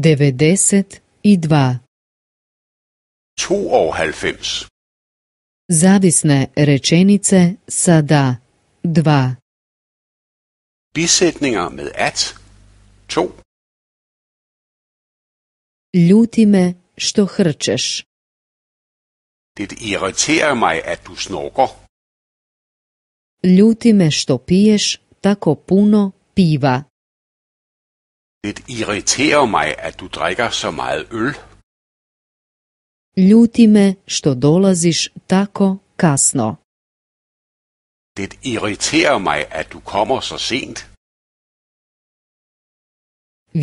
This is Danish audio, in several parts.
92. 92. Zavisne rečenice sa da. 2. Bisætninger med at. 2. Ljuti me što hrčeš. Det irriterer mig, at du snorker. Ljuti me što piješ tako puno piva. Det irriterer mig, at du drikker så meget øl. Ljuti me što dolaziš tako kasno. Det irriterer mig, at du kommer så sent.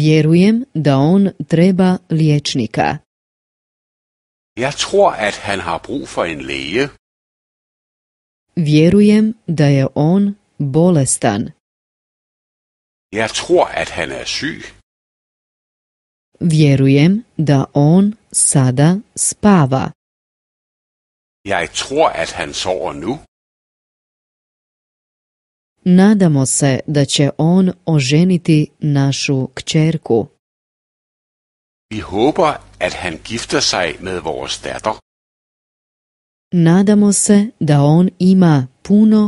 Vjerujem da on treba liječnika. Jeg tror, at han har brug for en læge. Vjerujem da je on bolestan. Jeg tror, at han er syg. Vjerujem da on sada spava. Jeg tror, at han sover nu. Nadamo se da će on oženiti našu kćerku. Vi håber, at han gifter sig med vores datter. Nadamo se da on ima puno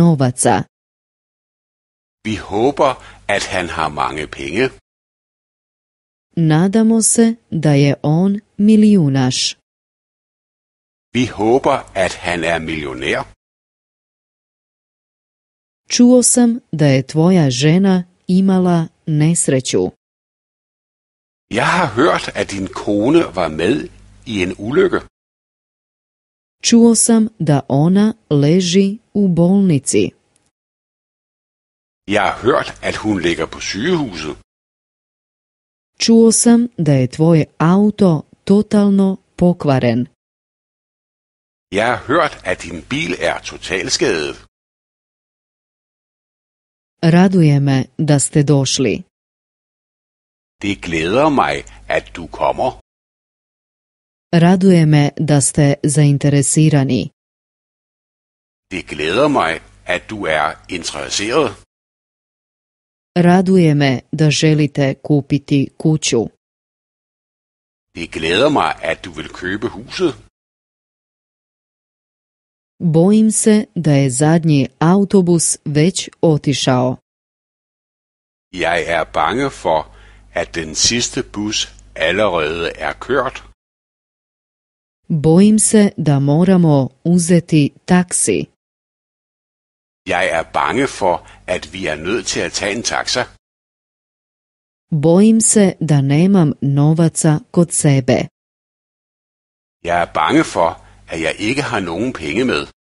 novaca. Vi håber, at han har mange penge. Nadamo se da je on milijunaš. Vi håber, at han er millionær. Čuo sam da je tvoja žena imala nesreću. Jeg har hørt, at din kone var med i en ulykke. Čuo sam da ona leži u bolnici. Jeg har hørt, at hun ligger på sygehuset. Čuo sam da je tvoje auto totalno pokvaren. Jeg har hørt, at din bil er totalskadet. Raduje me da ste došli. Det glæder mig, at du kommer. Raduje me da ste zainteresirani. Det glæder mig, at du er interesseret. Raduje me da želite kupiti kuću. Det glæder mig, at du vil købe huset. Bojim se da je zadnji autobus već otišao. Jeg er bange for, at den sidste bus allerede er kørt. Bojim se da moramo uzeti taksi. Jeg er bange for, at vi er nødt til at tage en taxa. Bojim se da nemam novaca kod sebe. Jeg er bange for, at jeg ikke har nogen penge med.